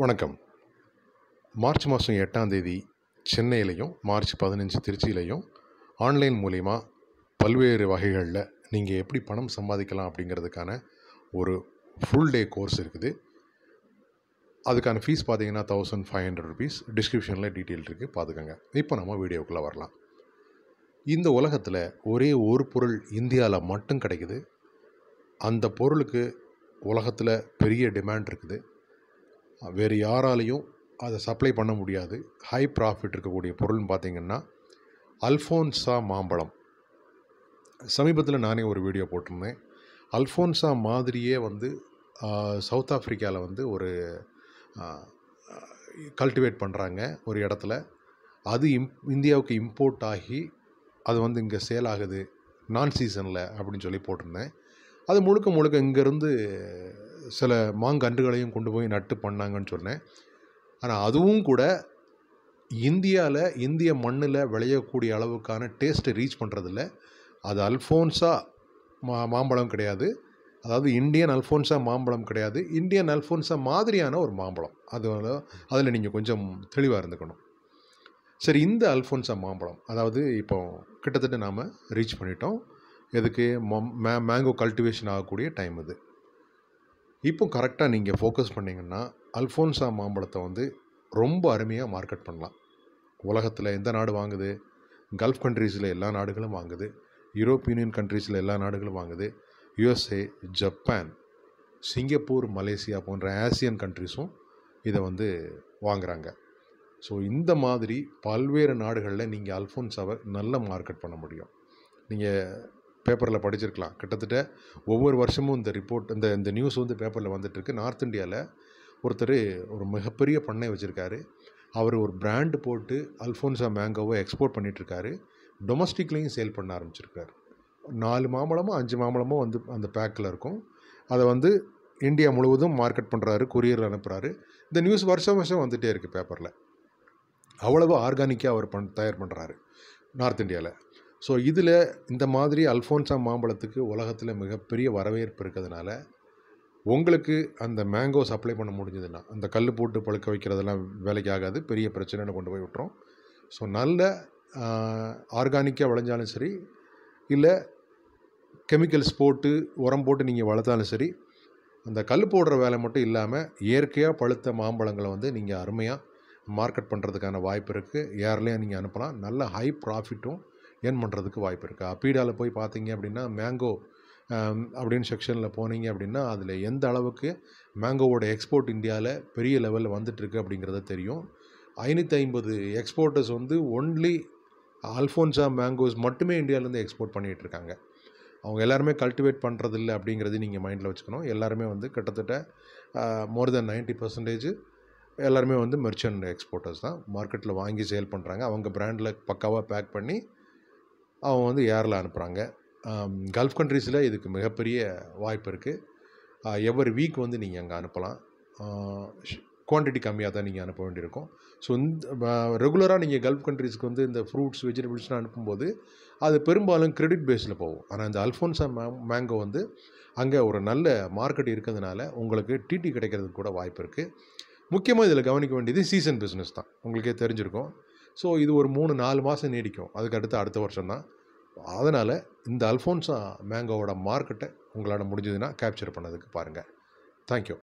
வணக்கம் மார்ச் மாதம் எட்டாம் தேதி சென்னையிலையும் மார்ச் பதினஞ்சு திருச்சியிலையும் ஆன்லைன் மூலிமா பல்வேறு வகைகளில் நீங்கள் எப்படி பணம் சம்பாதிக்கலாம் அப்படிங்கிறதுக்கான ஒரு ஃபுல் டே கோர்ஸ் இருக்குது அதுக்கான ஃபீஸ் பார்த்தீங்கன்னா தௌசண்ட் ஃபைவ் ஹண்ட்ரட் ருபீஸ் டிஸ்கிரிப்ஷனில் டீட்டெயில் இருக்குது பார்த்துக்கோங்க இப்போ நம்ம வீடியோக்குள்ளே வரலாம் இந்த உலகத்தில் ஒரே ஒரு பொருள் இந்தியாவில் மட்டும் கிடைக்குது அந்த பொருளுக்கு உலகத்தில் பெரிய டிமாண்ட் இருக்குது வேறு யாராலையும் அதை சப்ளை பண்ண முடியாது ஹை ப்ராஃபிட் இருக்கக்கூடிய பொருள்னு பார்த்திங்கன்னா அல்ஃபோன்ஸா மாம்பழம் சமீபத்தில் நானே ஒரு வீடியோ போட்டிருந்தேன் அல்ஃபோன்ஸா மாதிரியே வந்து சவுத் ஆஃப்ரிக்காவில் வந்து ஒரு கல்டிவேட் பண்ணுறாங்க ஒரு இடத்துல அது இம் இந்தியாவுக்கு இம்போர்ட் ஆகி அது வந்து இங்கே சேல் ஆகுது நான் சீசனில் அப்படின்னு சொல்லி போட்டிருந்தேன் அது முழுக்க முழுக்க இங்கேருந்து சில மாங்கன்றுகளையும் கொண்டு போய் நட்டு பண்ணாங்கன்னு சொன்னேன் ஆனால் அதுவும் கூட இந்தியாவில் இந்திய மண்ணில் விளையக்கூடிய அளவுக்கான டேஸ்ட்டை ரீச் பண்ணுறதில்ல அது அல்ஃபோன்ஸா மா மாம்பழம் கிடையாது அதாவது இந்தியன் அல்ஃபோன்ஸா மாம்பழம் கிடையாது இந்தியன் அல்ஃபோன்ஸா மாதிரியான ஒரு மாம்பழம் அது அதில் நீங்கள் கொஞ்சம் தெளிவாக இருந்துக்கணும் சரி இந்த அல்ஃபோன்ஸா மாம்பழம் அதாவது இப்போ கிட்டத்தட்ட நாம் ரீச் பண்ணிட்டோம் எதுக்கு மேங்கோ கல்டிவேஷன் ஆகக்கூடிய டைம் இது இப்போ கரெக்டாக நீங்கள் ஃபோக்கஸ் பண்ணிங்கன்னா அல்ஃபோன்சா மாம்பழத்தை வந்து ரொம்ப அருமையாக மார்க்கெட் பண்ணலாம் உலகத்தில் எந்த நாடு வாங்குது கல்ஃப் கண்ட்ரீஸில் எல்லா நாடுகளும் வாங்குது யூரோப் கண்ட்ரீஸில் எல்லா நாடுகளும் வாங்குது யுஎஸ்ஏ ஜப்பான் சிங்கப்பூர் மலேசியா போன்ற ஆசியன் கண்ட்ரிஸும் இதை வந்து வாங்குகிறாங்க ஸோ இந்த மாதிரி பல்வேறு நாடுகளில் நீங்கள் அல்ஃபோன்சாவை நல்ல மார்க்கெட் பண்ண முடியும் நீங்கள் பேப்பரில் படிச்சிருக்கலாம் கிட்டத்தட்ட ஒவ்வொரு வருஷமும் இந்த ரிப்போர்ட் இந்த இந்த நியூஸ் வந்து பேப்பரில் வந்துட்டுருக்கு நார்த் இந்தியாவில் ஒருத்தர் ஒரு மிகப்பெரிய பண்ணை வச்சுருக்காரு அவர் ஒரு பிராண்டு போட்டு அல்ஃபோன்சா மேங்கோவை எக்ஸ்போர்ட் பண்ணிகிட்ருக்காரு டொமஸ்டிக்லேயும் சேல் பண்ண ஆரம்பிச்சிருக்காரு நாலு மாம்பழமோ அஞ்சு மாம்பழமோ வந்து அந்த பேக்கில் இருக்கும் அதை வந்து இந்தியா முழுவதும் மார்க்கெட் பண்ணுறாரு கொரியரில் அனுப்புகிறாரு இந்த நியூஸ் வருஷம் வருஷம் வந்துகிட்டே இருக்குது பேப்பரில் அவ்வளவு ஆர்கானிக்காக அவர் பண் தயார் பண்ணுறாரு நார்த் இந்தியாவில் ஸோ இதில் இந்த மாதிரி அல்ஃபோன்சா மாம்பழத்துக்கு உலகத்தில் மிகப்பெரிய வரவேற்பு இருக்கிறதுனால உங்களுக்கு அந்த மேங்கோ சப்ளை பண்ண முடிஞ்சதுன்னா அந்த கல் போட்டு பழுக்க வைக்கிறதெல்லாம் வேலைக்கு ஆகாது பெரிய பிரச்சனைன்னு கொண்டு போய் விட்டுரும் ஸோ நல்ல ஆர்கானிக்காக விளைஞ்சாலும் சரி இல்லை கெமிக்கல்ஸ் போட்டு உரம் போட்டு நீங்கள் வளர்த்தாலும் சரி அந்த கல் போடுற வேலை மட்டும் இல்லாமல் இயற்கையாக பழுத்த மாம்பழங்களை வந்து நீங்கள் அருமையாக மார்க்கெட் பண்ணுறதுக்கான வாய்ப்பு இருக்குது ஏர்லேயும் நீங்கள் அனுப்பலாம் நல்ல ஹை ப்ராஃபிட்டும் ஏர்ன் பண்ணுறதுக்கு வாய்ப்பு இருக்குது அப்பீடாவில் போய் பார்த்தீங்க அப்படின்னா மேங்கோ அப்படின்னு செக்ஷனில் போனீங்க அப்படின்னா அதில் எந்த அளவுக்கு மேங்கோவோட எக்ஸ்போர்ட் இந்தியாவில் பெரிய லெவலில் வந்துட்டுருக்கு அப்படிங்கிறத தெரியும் ஐநூற்றி ஐம்பது எக்ஸ்போர்ட்டர்ஸ் வந்து ஒன்லி அல்ஃபோன்ஸா மேங்கோஸ் மட்டுமே இந்தியாவிலேருந்து எக்ஸ்போர்ட் பண்ணிகிட்ருக்காங்க அவங்க எல்லாருமே கல்டிவேட் பண்ணுறது இல்லை அப்படிங்கிறது நீங்கள் மைண்டில் வச்சுக்கணும் எல்லாருமே வந்து கிட்டத்தட்ட மோர் தென் நைன்ட்டி பர்சன்டேஜ் எல்லாருமே வந்து மெர்ச்சன்ட் எக்ஸ்போர்ட்டர்ஸ் தான் மார்க்கெட்டில் வாங்கி சேல் பண்ணுறாங்க அவங்க பிராண்டில் பக்காவாக பேக் பண்ணி அவங்க வந்து ஏரில் அனுப்புகிறாங்க கல்ஃப் கண்ட்ரீஸில் இதுக்கு மிகப்பெரிய வாய்ப்பு இருக்குது எவ்வரி வீக் வந்து நீங்கள் அங்கே அனுப்பலாம் குவான்டிட்டி கம்மியாக தான் நீங்கள் அனுப்ப வேண்டியிருக்கும் ஸோ இந்த ரெகுலராக நீங்கள் கல்ஃப் கண்ட்ரீஸ்க்கு வந்து இந்த ஃப்ரூட்ஸ் வெஜிடபிள்ஸ்லாம் அனுப்பும்போது அது பெரும்பாலும் கிரெடிட் பேஸில் போகும் ஆனால் இந்த அல்ஃபோன்ஸா மே மேங்கோ வந்து அங்கே ஒரு நல்ல மார்க்கெட் இருக்கிறதுனால உங்களுக்கு டிடி கிடைக்கிறதுக்கு கூட வாய்ப்பு இருக்குது முக்கியமாக இதில் கவனிக்க வேண்டியது சீசன் பிஸ்னஸ் தான் உங்களுக்கே தெரிஞ்சிருக்கும் ஸோ இது ஒரு மூணு நாலு மாதம் நீடிக்கும் அதுக்கு அடுத்து அடுத்த வருஷம் தான் அதனால் இந்த அல்ஃபோன்ஸா மேங்கோவோட மார்க்கெட்டை உங்களால் முடிஞ்சதுன்னா கேப்சர் பண்ணதுக்கு பாருங்கள் தேங்க்யூ